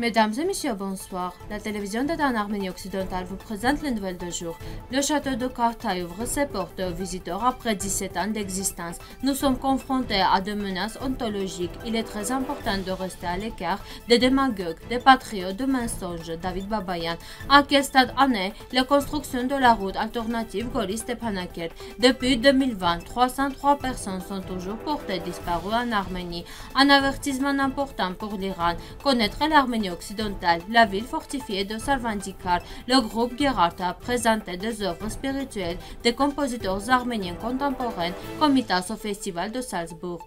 Mesdames et messieurs, bonsoir. La télévision de Arménie occidentale vous présente les nouvelles de jour. Le château de Kartaï ouvre ses portes aux visiteurs après 17 ans d'existence. Nous sommes confrontés à des menaces ontologiques. Il est très important de rester à l'écart des démagogues, des patriotes, de mensonges. David Babayan. À quel stade en la construction de la route alternative et Panakel. Depuis 2020, 303 personnes sont toujours portées disparues en Arménie. Un avertissement important pour l'Iran. Connaître l'Arménie occidentale, la ville fortifiée de Sarvandikar, le groupe a présentait des œuvres spirituelles des compositeurs arméniens contemporains comme au festival de Salzbourg.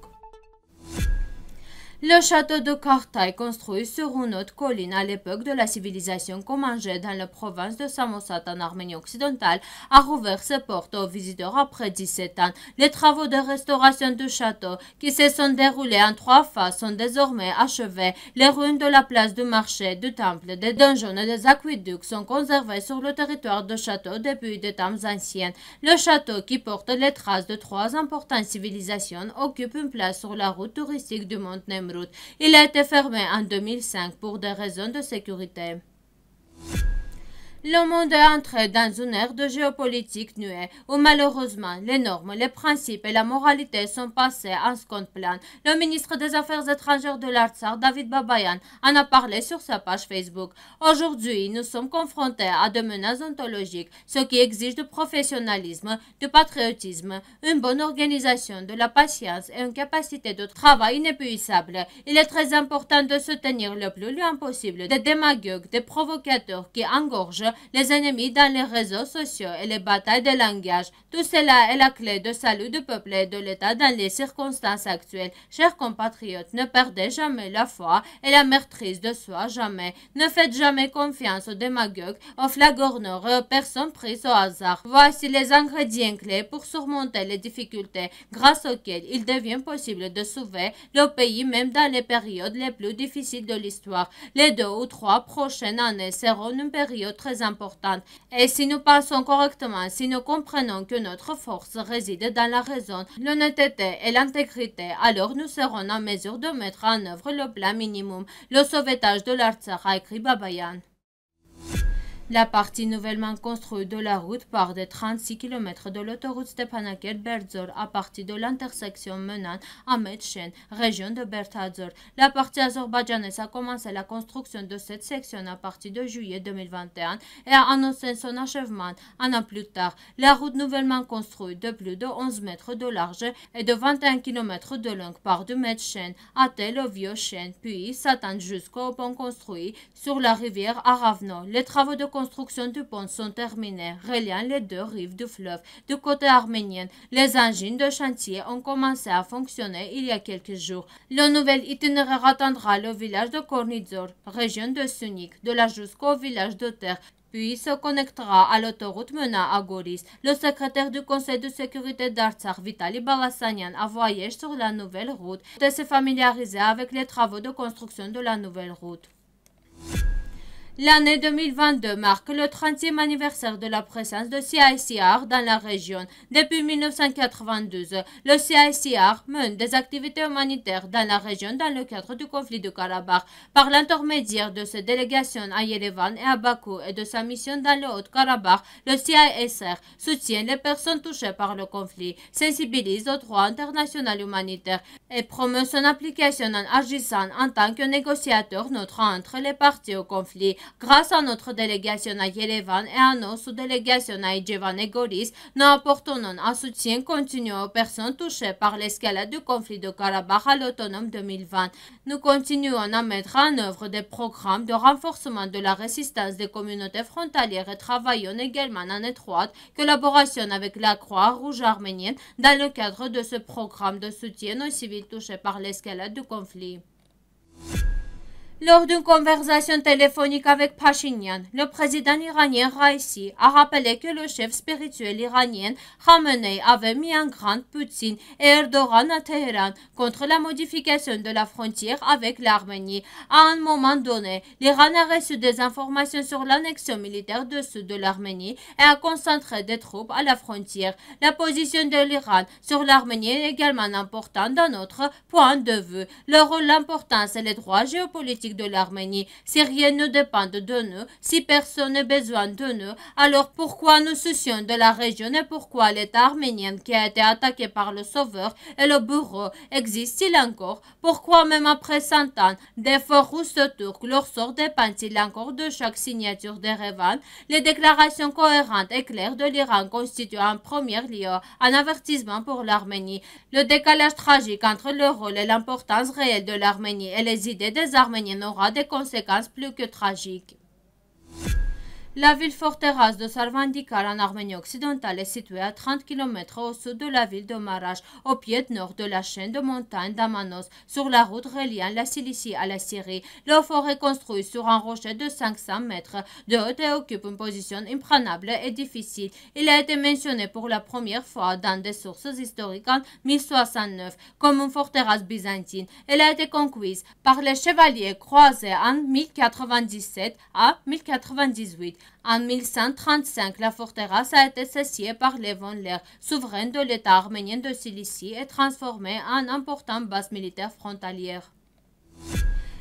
Le château de Kartai, construit sur une autre colline à l'époque de la civilisation Komangé dans la province de Samosat en Arménie occidentale, a rouvert ses portes aux visiteurs après 17 ans. Les travaux de restauration du château, qui se sont déroulés en trois phases, sont désormais achevés. Les ruines de la place du marché, du temple, des donjons et des aqueducs sont conservées sur le territoire du château depuis des temps anciens. Le château, qui porte les traces de trois importantes civilisations, occupe une place sur la route touristique du Mont-Nemo il a été fermé en 2005 pour des raisons de sécurité. Le monde est entré dans une ère de géopolitique nuée où malheureusement les normes, les principes et la moralité sont passés en second plan. Le ministre des Affaires étrangères de l'Artsar, David Babayan, en a parlé sur sa page Facebook. Aujourd'hui, nous sommes confrontés à des menaces ontologiques, ce qui exige du professionnalisme, du patriotisme, une bonne organisation, de la patience et une capacité de travail inépuisable. Il est très important de se tenir le plus loin possible des démagogues, des provocateurs qui engorgent les ennemis dans les réseaux sociaux et les batailles de langage. Tout cela est la clé de salut du peuple et de l'État dans les circonstances actuelles. Chers compatriotes, ne perdez jamais la foi et la maîtrise de soi jamais. Ne faites jamais confiance aux démagogues, aux flagorneurs et aux personnes prises au hasard. Voici les ingrédients clés pour surmonter les difficultés grâce auxquelles il devient possible de sauver le pays même dans les périodes les plus difficiles de l'histoire. Les deux ou trois prochaines années seront une période très importante. Et si nous pensons correctement, si nous comprenons que notre force réside dans la raison, l'honnêteté et l'intégrité, alors nous serons en mesure de mettre en œuvre le plan minimum, le sauvetage de a écrit Babayan. La partie nouvellement construite de la route part des 36 km de l'autoroute stepanakert berzor à partir de l'intersection menant à Medchen, région de Berthazor. La partie azerbaïdjanaise a commencé la construction de cette section à partir de juillet 2021 et a annoncé son achèvement un an plus tard. La route nouvellement construite de plus de 11 mètres de large et de 21 km de long part de Medchen à Tel vieux chen puis s'attend jusqu'au pont construit sur la rivière Aravno. Les travaux de constructions du pont sont terminées, reliant les deux rives du fleuve. Du côté arménien, les engins de chantier ont commencé à fonctionner il y a quelques jours. Le nouvel itinéraire attendra le village de Kornizor, région de Sunik, de là jusqu'au village de Terre, puis se connectera à l'autoroute menant à Goris. Le secrétaire du Conseil de sécurité d'Artsakh, Vitali Balassanian, a voyagé sur la nouvelle route et se familiarisé avec les travaux de construction de la nouvelle route. L'année 2022 marque le 30e anniversaire de la présence de CICR dans la région. Depuis 1992, le CICR mène des activités humanitaires dans la région dans le cadre du conflit de Karabakh par l'intermédiaire de ses délégations à Yerevan et à Bakou et de sa mission dans le Haut-Karabakh. Le CISR soutient les personnes touchées par le conflit, sensibilise aux droits international humanitaires et promeut son application en agissant en tant que négociateur neutre entre les parties au conflit grâce à notre délégation à Yerevan et à nos sous-délégations à Ijevan et Goris, nous apportons un soutien continu aux personnes touchées par l'escalade du conflit de Karabakh à l'autonome 2020. Nous continuons à mettre en œuvre des programmes de renforcement de la résistance des communautés frontalières et travaillons également en étroite collaboration avec la Croix-Rouge arménienne dans le cadre de ce programme de soutien aux civils touchés par l'escalade du conflit. Lors d'une conversation téléphonique avec Pashinyan, le président iranien Raisi a rappelé que le chef spirituel iranien Khamenei avait mis en grande Poutine et Erdogan à Téhéran contre la modification de la frontière avec l'Arménie. À un moment donné, l'Iran a reçu des informations sur l'annexion militaire de sud de l'Arménie et a concentré des troupes à la frontière. La position de l'Iran sur l'Arménie est également importante d'un autre point de vue. Le rôle, important, et les droits géopolitiques de l'Arménie. Si rien ne dépend de nous, si personne n'a besoin de nous, alors pourquoi nous soucions de la région et pourquoi l'État arménien qui a été attaqué par le sauveur et le bureau existe-t-il encore Pourquoi même après 100 ans d'efforts russes turcs leur sort dépend-il encore de chaque signature d'Erevan Les déclarations cohérentes et claires de l'Iran constituent en premier lieu un avertissement pour l'Arménie. Le décalage tragique entre le rôle et l'importance réelle de l'Arménie et les idées des Arméniennes aura des conséquences plus que tragiques. La ville forteresse de Sarvandikar en Arménie occidentale est située à 30 km au sud de la ville de Maraj, au pied nord de la chaîne de montagnes d'Amanos, sur la route reliant la Cilicie à la Syrie. Le fort est construit sur un rocher de 500 mètres de haut et occupe une position imprenable et difficile. Il a été mentionné pour la première fois dans des sources historiques en 1069 comme une forteresse byzantine. Elle a été conquise par les chevaliers croisés en 1097 à 1098. En 1135, la forteresse a été cessée par les souverains de l'État arménien de Cilicie, et transformée en importante base militaire frontalière.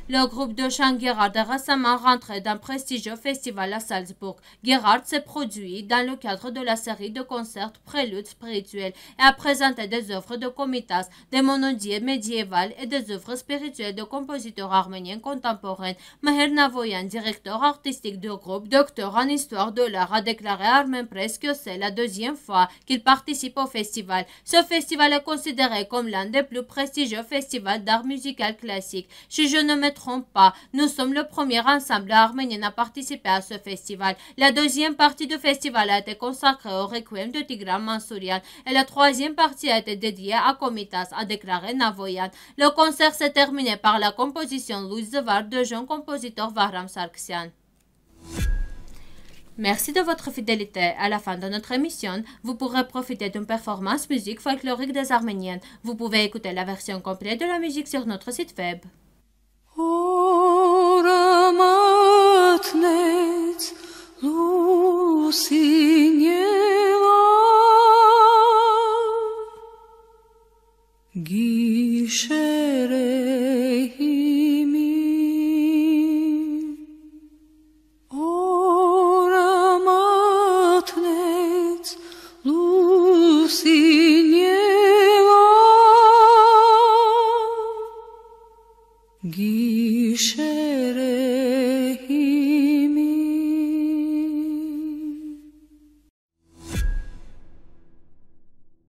Le groupe de chant Girard est récemment rentré d'un prestigieux festival à Salzbourg. Girard s'est produit dans le cadre de la série de concerts Préludes spirituels et a présenté des œuvres de comitas, des monodies médiévales et des œuvres spirituelles de compositeurs arméniens contemporains. Meher Navoyan, directeur artistique du groupe, docteur en histoire de l'art, a déclaré à Armen Press que c'est la deuxième fois qu'il participe au festival. Ce festival est considéré comme l'un des plus prestigieux festivals d'art musical classique. Si je ne trompe pas, nous sommes le premier ensemble arménien à participer à ce festival. La deuxième partie du festival a été consacrée au requiem de Tigran Mansourian et la troisième partie a été dédiée à Komitas, a déclaré Navoyan. Le concert s'est terminé par la composition Louise Var de jeune compositeur Vahram Sarksian. Merci de votre fidélité. À la fin de notre émission, vous pourrez profiter d'une performance musique folklorique des Arméniennes. Vous pouvez écouter la version complète de la musique sur notre site web. Gishe